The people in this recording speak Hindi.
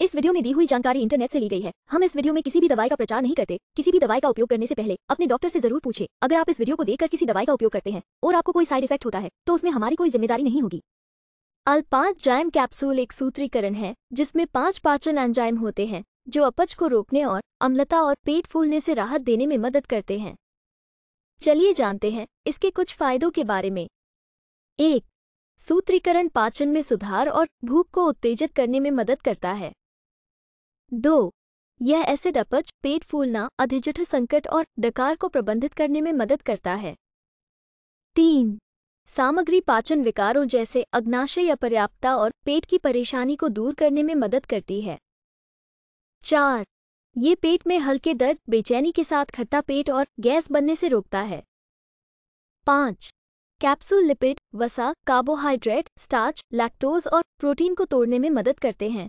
इस वीडियो में दी हुई जानकारी इंटरनेट से ली गई है हम इस वीडियो में किसी भी दवाई का प्रचार नहीं करते किसी भी दवाई का उपयोग करने से पहले अपने डॉक्टर से जरूर पूछे अगर आप इस वीडियो को देखकर किसी दवाई का उपयोग करते हैं और आपको कोई साइड इफेक्ट होता है तो उसमें हमारी कोई जिम्मेदारी नहीं होगी अल्पांच जायम कैप्सूल एक सूत्रीकरण है जिसमें पांच पाचन एंजाइम होते हैं जो अपच को रोकने और अम्लता और पेट फूलने से राहत देने में मदद करते हैं चलिए जानते हैं इसके कुछ फायदों के बारे में एक सूत्रीकरण पाचन में सुधार और भूख को उत्तेजित करने में मदद करता है दो यह एसिड अपच पेट फूलना अधिजठ संकट और डकार को प्रबंधित करने में मदद करता है तीन सामग्री पाचन विकारों जैसे अग्नाशय अपर्याप्तता और पेट की परेशानी को दूर करने में मदद करती है चार ये पेट में हल्के दर्द बेचैनी के साथ खट्टा पेट और गैस बनने से रोकता है पाँच कैप्सूल लिपिड वसा कार्बोहाइड्रेट स्टार्च लैक्टोज और प्रोटीन को तोड़ने में मदद करते हैं